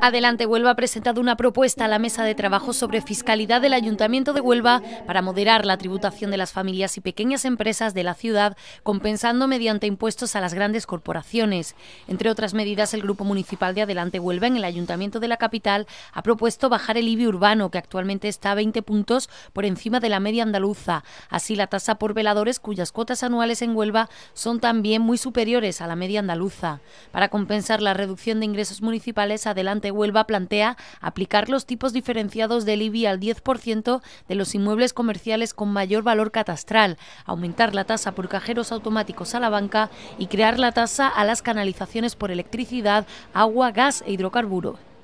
Adelante Huelva ha presentado una propuesta a la mesa de trabajo sobre fiscalidad del Ayuntamiento de Huelva para moderar la tributación de las familias y pequeñas empresas de la ciudad, compensando mediante impuestos a las grandes corporaciones. Entre otras medidas, el Grupo Municipal de Adelante Huelva en el Ayuntamiento de la capital ha propuesto bajar el IBI urbano, que actualmente está a 20 puntos por encima de la media andaluza. Así, la tasa por veladores, cuyas cuotas anuales en Huelva son también muy superiores a la media andaluza. Para compensar la reducción de ingresos municipales, Adelante Huelva plantea aplicar los tipos diferenciados del IBI al 10% de los inmuebles comerciales con mayor valor catastral, aumentar la tasa por cajeros automáticos a la banca y crear la tasa a las canalizaciones por electricidad, agua, gas e hidrocarburo.